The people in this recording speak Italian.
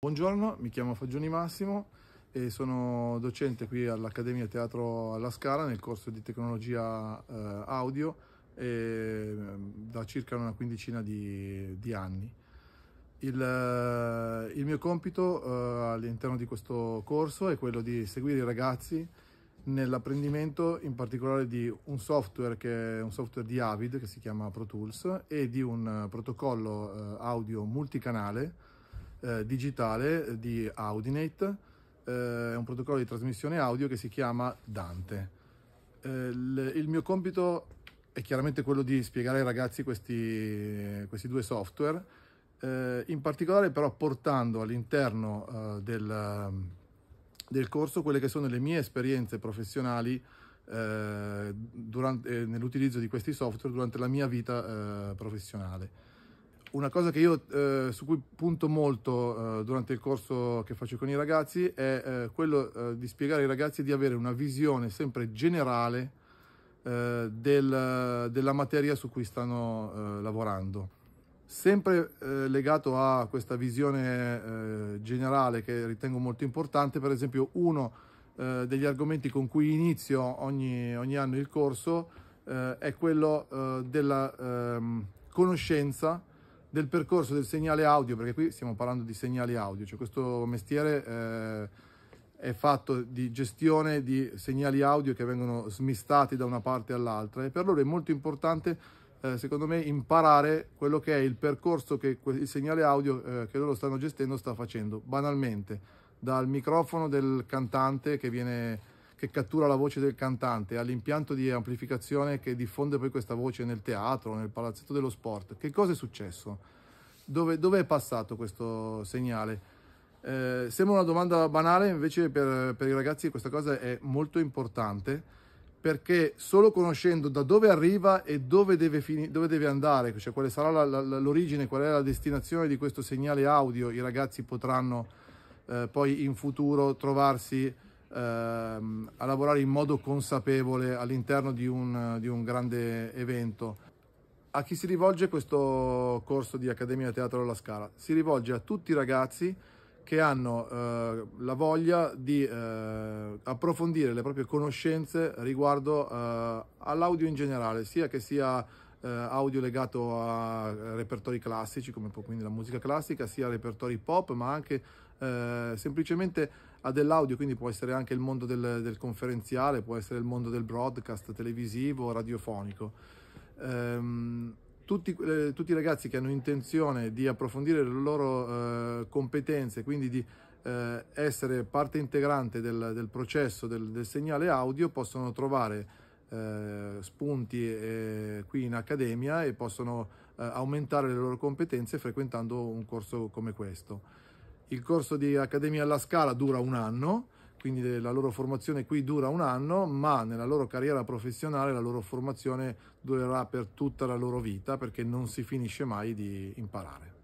Buongiorno, mi chiamo Fagioni Massimo e sono docente qui all'Accademia Teatro alla Scala nel corso di tecnologia eh, audio e, ehm, da circa una quindicina di, di anni. Il, eh, il, mio compito eh, all'interno di questo corso è quello di seguire i ragazzi nell'apprendimento in particolare di un software che è un software di Avid che si chiama Pro Tools e di un eh, protocollo eh, audio multicanale eh, digitale eh, di Audinate, eh, è un protocollo di trasmissione audio che si chiama Dante. Eh, il, mio compito è chiaramente quello di spiegare ai ragazzi questi, questi due software, eh, in particolare però portando all'interno eh, del, del, corso quelle che sono le mie esperienze professionali nell'utilizzo di questi software durante la mia vita professionale una cosa che io eh, su cui punto molto eh, durante il corso che faccio con i ragazzi è eh, quello eh, di spiegare ai ragazzi di avere una visione sempre generale eh, del, della materia su cui stanno eh, lavorando. Sempre legato a questa visione generale che ritengo molto importante, per esempio uno degli argomenti con cui inizio ogni, ogni anno il corso è quello della ehm, conoscenza del percorso del segnale audio, perché qui stiamo parlando di segnali audio, cioè questo mestiere eh, è fatto di gestione di segnali audio che vengono smistati da una parte all'altra e per loro è molto importante eh, secondo me imparare quello che è il percorso che il segnale audio eh, che loro stanno gestendo sta facendo banalmente dal microfono del cantante che viene che cattura la voce del cantante, all'impianto di amplificazione che diffonde poi questa voce nel teatro, nel palazzetto dello sport. Che cosa è successo? Dove, dove è passato questo segnale? Eh, sembra una domanda banale, invece per, per i ragazzi questa cosa è molto importante perché solo conoscendo da dove arriva e dove deve, dove deve andare, cioè quale sarà l'origine, qual è la destinazione di questo segnale audio, i ragazzi potranno eh, poi in futuro trovarsi Ehm, a lavorare in modo consapevole all'interno di, di un grande evento. A chi si rivolge questo corso di Accademia Teatro alla Scala? Si rivolge a tutti i ragazzi che hanno eh, la voglia di eh, approfondire le proprie conoscenze riguardo eh, all'audio in generale, sia che sia eh, audio legato a eh, repertori classici, come quindi la musica classica, sia repertori pop, ma anche eh, semplicemente a dell'audio, quindi può essere anche il mondo del, del, conferenziale, può essere il mondo del broadcast televisivo, radiofonico. Ehm, tutti, eh, tutti, i ragazzi che hanno intenzione di approfondire le loro eh, competenze, quindi di eh, essere parte integrante del, del processo del, del segnale audio, possono trovare eh, spunti eh, qui in accademia e possono eh, aumentare le loro competenze frequentando un corso come questo. Il corso di Accademia alla Scala dura un anno, quindi la loro formazione qui dura un anno, ma nella loro carriera professionale la loro formazione durerà per tutta la loro vita perché non si finisce mai di imparare.